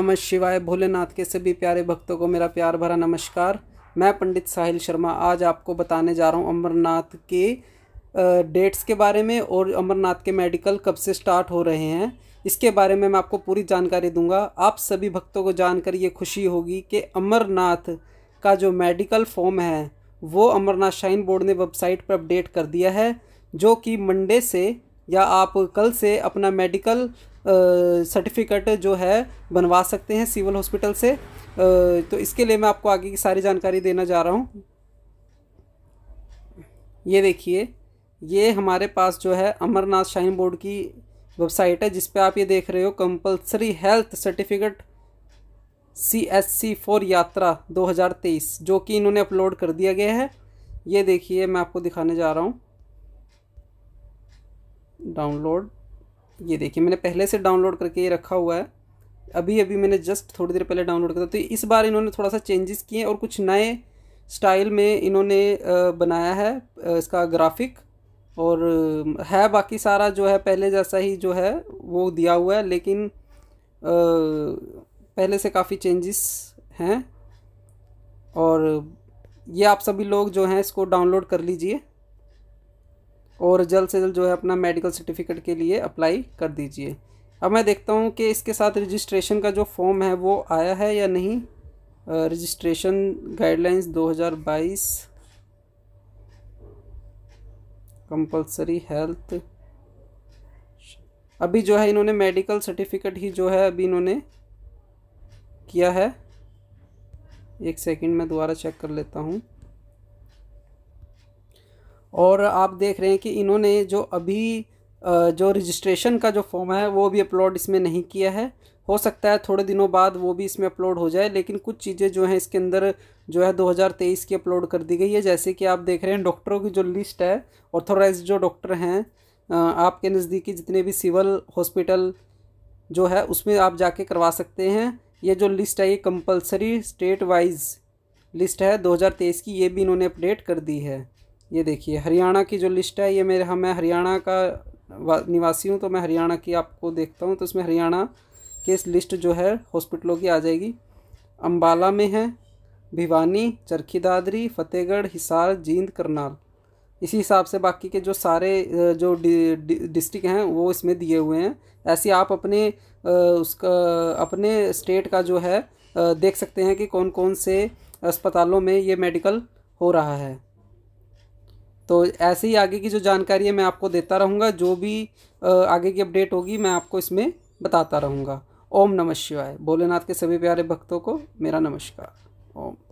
नमः शिवाय भोलेनाथ के सभी प्यारे भक्तों को मेरा प्यार भरा नमस्कार मैं पंडित साहिल शर्मा आज आपको बताने जा रहा हूँ अमरनाथ के डेट्स के बारे में और अमरनाथ के मेडिकल कब से स्टार्ट हो रहे हैं इसके बारे में मैं आपको पूरी जानकारी दूंगा आप सभी भक्तों को जानकर ये खुशी होगी कि अमरनाथ का जो मेडिकल फॉर्म है वो अमरनाथ श्राइन बोर्ड ने वेबसाइट पर अपडेट कर दिया है जो कि मंडे से या आप कल से अपना मेडिकल सर्टिफिकेट जो है बनवा सकते हैं सिविल हॉस्पिटल से तो इसके लिए मैं आपको आगे की सारी जानकारी देना जा रहा हूँ ये देखिए ये हमारे पास जो है अमरनाथ श्राइन बोर्ड की वेबसाइट है जिस आप ये देख रहे हो compulsory health certificate C S C for yatra 2023 जो कि इन्होंने अपलोड कर दिया गया है ये देखिए मैं आपको दिखाने जा रहा हूँ डाउनलोड ये देखिए मैंने पहले से डाउनलोड करके ये रखा हुआ है अभी अभी मैंने जस्ट थोड़ी देर पहले डाउनलोड करा तो इस बार इन्होंने थोड़ा सा चेंजेस किए और कुछ नए स्टाइल में इन्होंने बनाया है इसका ग्राफिक और है बाकी सारा जो है पहले जैसा ही जो है वो दिया हुआ है लेकिन पहले से काफ़ी चेंजेस हैं और ये आप सभी लोग जो हैं इसको डाउनलोड कर लीजिए और जल्द से जल्द जो है अपना मेडिकल सर्टिफिकेट के लिए अप्लाई कर दीजिए अब मैं देखता हूँ कि इसके साथ रजिस्ट्रेशन का जो फॉर्म है वो आया है या नहीं रजिस्ट्रेशन गाइडलाइंस 2022 कंपलसरी हेल्थ अभी जो है इन्होंने मेडिकल सर्टिफिकेट ही जो है अभी इन्होंने किया है एक सेकंड मैं दोबारा चेक कर लेता हूँ और आप देख रहे हैं कि इन्होंने जो अभी जो रजिस्ट्रेशन का जो फॉर्म है वो भी अपलोड इसमें नहीं किया है हो सकता है थोड़े दिनों बाद वो भी इसमें अपलोड हो जाए लेकिन कुछ चीज़ें जो हैं इसके अंदर जो है 2023 की अपलोड कर दी गई है जैसे कि आप देख रहे हैं डॉक्टरों की जो लिस्ट है ऑथोराइज जो डॉक्टर हैं आपके नज़दीकी जितने भी सिविल हॉस्पिटल जो है उसमें आप जाके करवा सकते हैं ये जो लिस्ट है ये कंपलसरी स्टेट वाइज लिस्ट है 2023 की ये भी इन्होंने अपडेट कर दी है ये देखिए हरियाणा की जो लिस्ट है ये मेरे हमें हाँ, हरियाणा का निवासी हूँ तो मैं हरियाणा की आपको देखता हूँ तो इसमें हरियाणा के इस लिस्ट जो है हॉस्पिटलों की आ जाएगी अम्बाला में है भिवानी चरखी दादरी फतेहगढ़ हिसार जींद करनाल इसी हिसाब से बाकी के जो सारे जो डिस्ट्रिक्ट डि, हैं वो इसमें दिए हुए हैं ऐसे आप अपने उसका अपने स्टेट का जो है देख सकते हैं कि कौन कौन से अस्पतालों में ये मेडिकल हो रहा है तो ऐसे ही आगे की जो जानकारी है मैं आपको देता रहूँगा जो भी आगे की अपडेट होगी मैं आपको इसमें बताता रहूँगा ओम नमः शिवाय भोलेनाथ के सभी प्यारे भक्तों को मेरा नमस्कार ओम